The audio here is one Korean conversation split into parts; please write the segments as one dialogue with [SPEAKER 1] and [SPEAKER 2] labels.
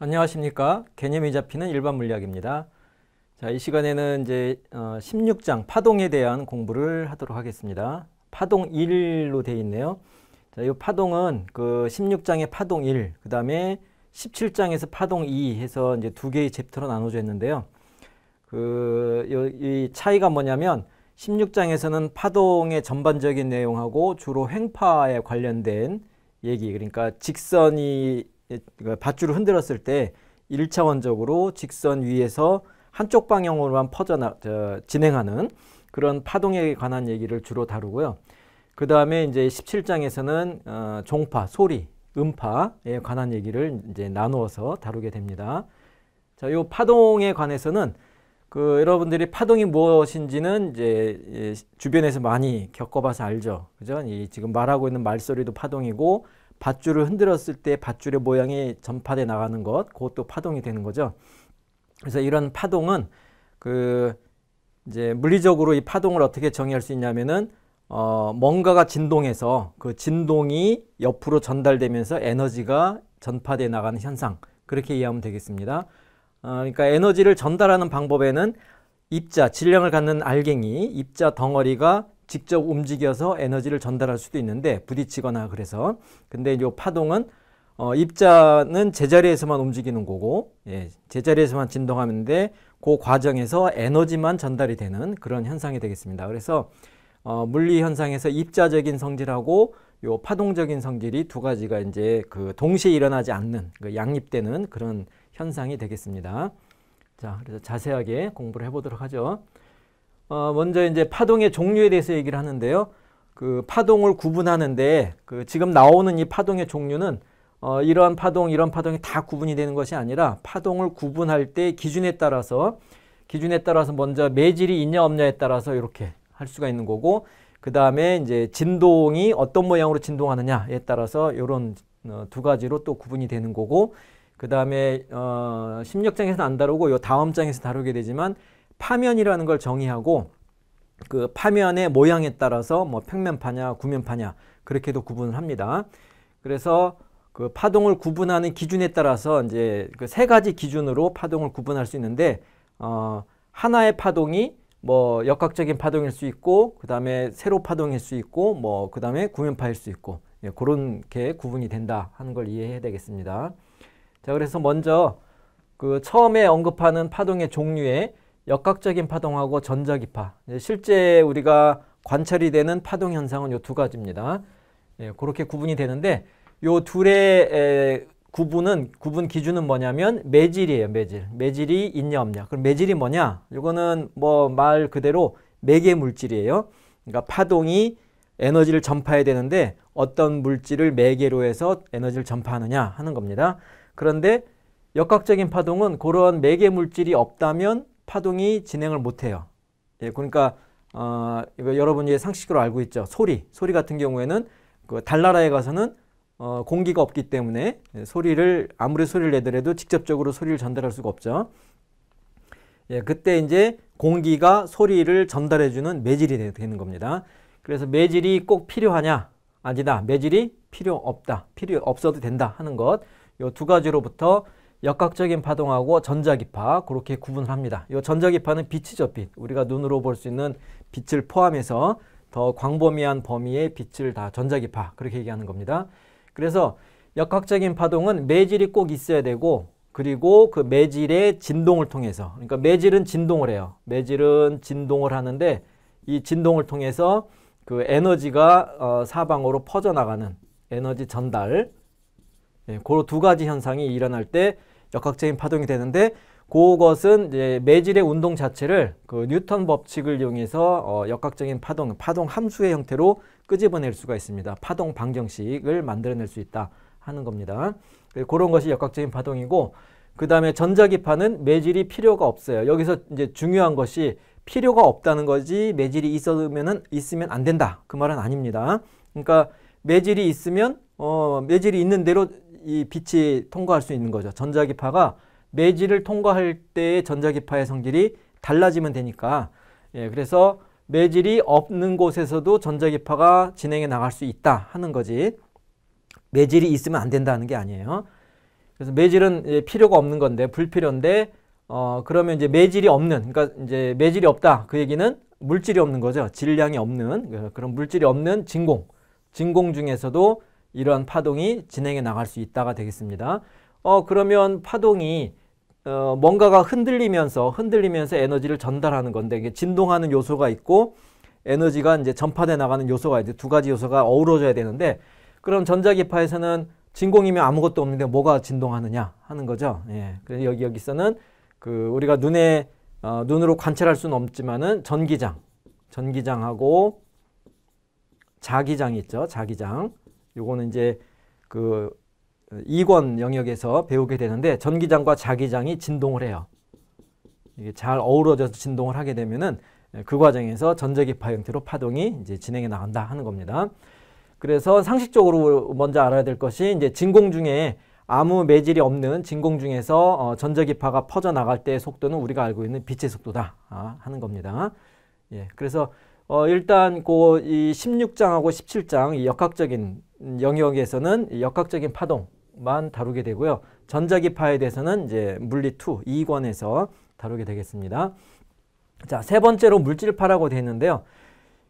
[SPEAKER 1] 안녕하십니까. 개념이 잡히는 일반 물리학입니다. 자, 이 시간에는 이제 16장 어, 파동에 대한 공부를 하도록 하겠습니다. 파동 1로 되어 있네요. 자, 이 파동은 그 16장의 파동 1, 그 다음에 17장에서 파동 2 해서 이제 두 개의 챕터로 나눠져 있는데요. 그, 이 차이가 뭐냐면 16장에서는 파동의 전반적인 내용하고 주로 횡파에 관련된 얘기, 그러니까 직선이 예, 그러니까 밧줄을 흔들었을 때 1차원적으로 직선 위에서 한쪽 방향으로만 퍼져나 저, 진행하는 그런 파동에 관한 얘기를 주로 다루고요. 그 다음에 이제 17장에서는 어, 종파, 소리, 음파에 관한 얘기를 이제 나누어서 다루게 됩니다. 자, 요 파동에 관해서는 그 여러분들이 파동이 무엇인지는 이제 예, 주변에서 많이 겪어봐서 알죠. 그죠? 이 지금 말하고 있는 말소리도 파동이고 밧줄을 흔들었을 때 밧줄의 모양이 전파돼 나가는 것, 그것도 파동이 되는 거죠. 그래서 이런 파동은 그 이제 물리적으로 이 파동을 어떻게 정의할 수 있냐면은 어 뭔가가 진동해서 그 진동이 옆으로 전달되면서 에너지가 전파돼 나가는 현상 그렇게 이해하면 되겠습니다. 어 그러니까 에너지를 전달하는 방법에는 입자 질량을 갖는 알갱이 입자 덩어리가 직접 움직여서 에너지를 전달할 수도 있는데 부딪히거나 그래서 근데 이 파동은 어, 입자는 제자리에서만 움직이는 거고 예, 제자리에서만 진동하는데 그 과정에서 에너지만 전달이 되는 그런 현상이 되겠습니다. 그래서 어, 물리 현상에서 입자적인 성질하고 요 파동적인 성질이 두 가지가 이제 그 동시에 일어나지 않는 그 양립되는 그런 현상이 되겠습니다. 자, 그래서 자세하게 공부를 해보도록 하죠. 어, 먼저 이제 파동의 종류에 대해서 얘기를 하는데요. 그 파동을 구분하는데 그 지금 나오는 이 파동의 종류는 어, 이러한 파동, 이런 파동이 다 구분이 되는 것이 아니라 파동을 구분할 때 기준에 따라서 기준에 따라서 먼저 매질이 있냐 없냐에 따라서 이렇게 할 수가 있는 거고 그 다음에 이제 진동이 어떤 모양으로 진동하느냐에 따라서 이런 어, 두 가지로 또 구분이 되는 거고 그 다음에 어, 16장에서는 안 다루고 요 다음 장에서 다루게 되지만 파면이라는 걸 정의하고 그 파면의 모양에 따라서 뭐 평면파냐 구면파냐 그렇게도 구분을 합니다. 그래서 그 파동을 구분하는 기준에 따라서 이제 그 세 가지 기준으로 파동을 구분할 수 있는데 어 하나의 파동이 뭐 역학적인 파동일 수 있고 그다음에 세로 파동일 수 있고 뭐 그다음에 구면파일 수 있고 예, 그런 게 구분이 된다 하는 걸 이해해야 되겠습니다. 자 그래서 먼저 그 처음에 언급하는 파동의 종류에 역학적인 파동하고 전자기파. 실제 우리가 관찰이 되는 파동 현상은 이 두 가지입니다. 예, 그렇게 구분이 되는데 이 둘의 에, 구분은 구분 기준은 뭐냐면 매질이에요. 매질. 매질이 있냐 없냐. 그럼 매질이 뭐냐? 이거는뭐 말 그대로 매개 물질이에요. 그러니까 파동이 에너지를 전파해야 되는데 어떤 물질을 매개로 해서 에너지를 전파하느냐 하는 겁니다. 그런데 역학적인 파동은 그런 매개 물질이 없다면 파동이 진행을 못해요. 예, 그러니까 어, 이거 여러분이 상식으로 알고 있죠. 소리, 소리 같은 경우에는 그 달나라에 가서는 어, 공기가 없기 때문에 소리를 아무리 소리를 내더라도 직접적으로 소리를 전달할 수가 없죠. 예, 그때 이제 공기가 소리를 전달해주는 매질이 되는 겁니다. 그래서 매질이 꼭 필요하냐? 아니다. 매질이 필요 없다. 필요 없어도 된다 하는 것. 이 두 가지로부터 역학적인 파동하고 전자기파 그렇게 구분을 합니다. 이 전자기파는 빛이죠, 빛. 우리가 눈으로 볼 수 있는 빛을 포함해서 더 광범위한 범위의 빛을 다 전자기파 그렇게 얘기하는 겁니다. 그래서 역학적인 파동은 매질이 꼭 있어야 되고 그리고 그 매질의 진동을 통해서 그러니까 매질은 진동을 해요. 매질은 진동을 하는데 이 진동을 통해서 그 에너지가 어, 사방으로 퍼져나가는 에너지 전달 예, 그두 가지 현상이 일어날 때 역학적인 파동이 되는데 그것은 이제 매질의 운동 자체를 그 뉴턴 법칙을 이용해서 어, 역학적인 파동, 파동 함수의 형태로 끄집어낼 수가 있습니다. 파동 방정식을 만들어낼 수 있다 하는 겁니다. 그 그런 것이 역학적인 파동이고 그 다음에 전자기파는 매질이 필요가 없어요. 여기서 이제 중요한 것이 필요가 없다는 거지 매질이 있으면 있으면 안 된다 그 말은 아닙니다. 그러니까 매질이 있으면 어 매질이 있는 대로 이 빛이 통과할 수 있는 거죠. 전자기파가 매질을 통과할 때의 전자기파의 성질이 달라지면 되니까 예, 그래서 매질이 없는 곳에서도 전자기파가 진행해 나갈 수 있다 하는 거지 매질이 있으면 안 된다는 게 아니에요. 그래서 매질은 필요가 없는 건데 불필요인데 어 그러면 이제 매질이 없는 그러니까 이제 매질이 없다 그 얘기는 물질이 없는 거죠. 질량이 없는 그런 물질이 없는 진공 진공 중에서도 이러한 파동이 진행해 나갈 수 있다가 되겠습니다. 어, 그러면 파동이 어, 뭔가가 흔들리면서 흔들리면서 에너지를 전달하는 건데 이게 진동하는 요소가 있고 에너지가 이제 전파돼 나가는 요소가 이제 두 가지 요소가 어우러져야 되는데 그럼 전자기파에서는 진공이면 아무것도 없는데 뭐가 진동하느냐 하는 거죠. 예. 그래서 여기 여기서는 그 우리가 눈에 어, 눈으로 관찰할 수는 없지만은 전기장, 전기장하고 자기장 있죠. 자기장. 요거는 이제 그 2권 영역에서 배우게 되는데 전기장과 자기장이 진동을 해요. 이게 잘 어우러져서 진동을 하게 되면은 그 과정에서 전자기파 형태로 파동이 이제 진행해 나간다 하는 겁니다. 그래서 상식적으로 먼저 알아야 될 것이 이제 진공 중에 아무 매질이 없는 진공 중에서 어 전자기파가 퍼져 나갈 때의 속도는 우리가 알고 있는 빛의 속도다 아, 하는 겁니다. 예, 그래서 어, 일단 그이 16장하고 17장 이 역학적인 영역에서는 역학적인 파동만 다루게 되고요. 전자기파에 대해서는 이제 물리 2, 2권에서 다루게 되겠습니다. 자, 세 번째로 물질파라고 되어 있는데요.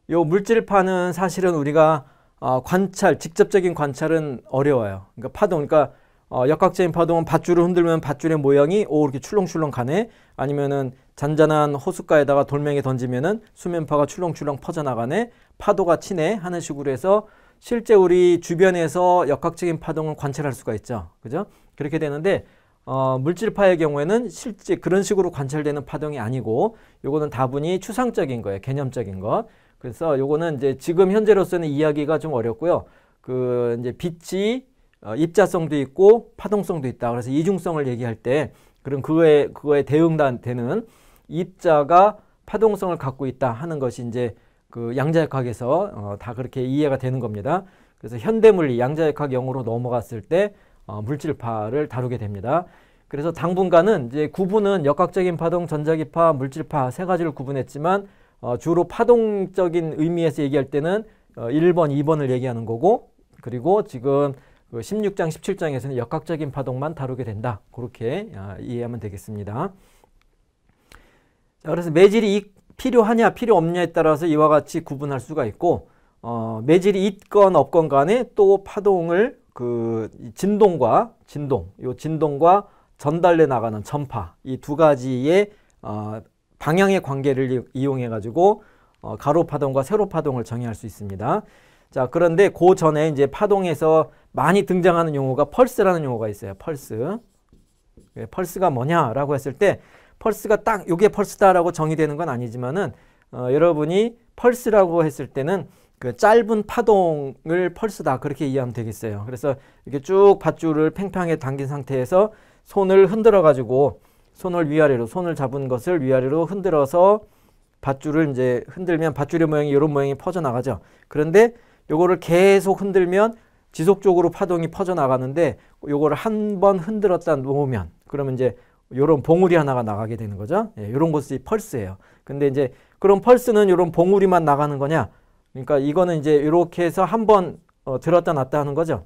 [SPEAKER 1] 이 물질파는 사실은 우리가 어, 관찰, 직접적인 관찰은 어려워요. 그러니까 파동, 그러니까 어, 역학적인 파동은 밧줄을 흔들면 밧줄의 모양이 오 이렇게 출렁출렁 가네 아니면은 잔잔한 호숫가에다가 돌멩이 던지면은 수면파가 출렁출렁 퍼져나가네 파도가 치네 하는 식으로 해서 실제 우리 주변에서 역학적인 파동을 관찰할 수가 있죠 그죠 그렇게 되는데 어, 물질파의 경우에는 실제 그런 식으로 관찰되는 파동이 아니고 요거는 다분히 추상적인 거예요 개념적인 것 그래서 요거는 이제 지금 현재로서는 이야기가 좀 어렵고요 그 이제 빛이 어, 입자성도 있고 파동성도 있다. 그래서 이중성을 얘기할 때 그럼 그거에 그거에 대응되는 입자가 파동성을 갖고 있다 하는 것이 이제 그 양자역학에서 어, 다 그렇게 이해가 되는 겁니다. 그래서 현대물리 양자역학 영으로 넘어갔을 때 어, 물질파를 다루게 됩니다. 그래서 당분간은 이제 구분은 역학적인 파동, 전자기파, 물질파 세 가지를 구분했지만 어, 주로 파동적인 의미에서 얘기할 때는 어, 1번, 2번을 얘기하는 거고 그리고 지금 16장, 17장에서는 역학적인 파동만 다루게 된다. 그렇게 아, 이해하면 되겠습니다. 자, 그래서 매질이 필요하냐, 필요 없냐에 따라서 이와 같이 구분할 수가 있고, 어, 매질이 있건 없건 간에 또 파동을 그 진동과 진동, 요 진동과 전달돼 나가는 전파 이 두 가지의 어, 방향의 관계를 이용해 가지고 어, 가로 파동과 세로 파동을 정의할 수 있습니다. 자, 그런데 그 전에 이제 파동에서 많이 등장하는 용어가 펄스라는 용어가 있어요. 펄스. 예, 펄스가 뭐냐라고 했을 때 펄스가 딱 요게 펄스다라고 정의되는 건 아니지만은 어, 여러분이 펄스라고 했을 때는 그 짧은 파동을 펄스다 그렇게 이해하면 되겠어요. 그래서 이렇게 쭉 밧줄을 팽팽하게 당긴 상태에서 손을 흔들어 가지고 손을 위아래로 손을 잡은 것을 위아래로 흔들어서 밧줄을 이제 흔들면 밧줄의 모양이 이런 모양이 퍼져 나가죠. 그런데 요거를 계속 흔들면 지속적으로 파동이 퍼져나가는데 요거를 한 번 흔들었다 놓으면 그러면 이제 요런 봉우리 하나가 나가게 되는 거죠. 예, 요런 것이 펄스예요. 근데 이제 그런 펄스는 요런 봉우리만 나가는 거냐? 그러니까 이거는 이제 이렇게 해서 한번 어, 들었다 놨다 하는 거죠.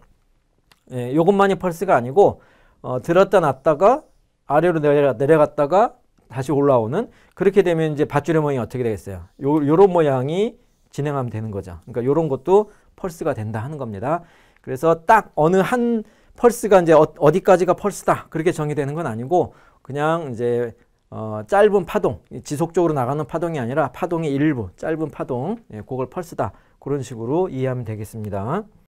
[SPEAKER 1] 예, 요것만이 펄스가 아니고 어, 들었다 놨다가 아래로 내려, 내려갔다가 다시 올라오는 그렇게 되면 이제 밧줄의 모양이 어떻게 되겠어요? 요, 요런 모양이 진행하면 되는 거죠. 그러니까 이런 것도 펄스가 된다 하는 겁니다. 그래서 딱 어느 한 펄스가 이제 어, 어디까지가 펄스다 그렇게 정의되는 건 아니고 그냥 이제 어, 짧은 파동 지속적으로 나가는 파동이 아니라 파동의 일부 짧은 파동 예, 그걸 펄스다 그런 식으로 이해하면 되겠습니다.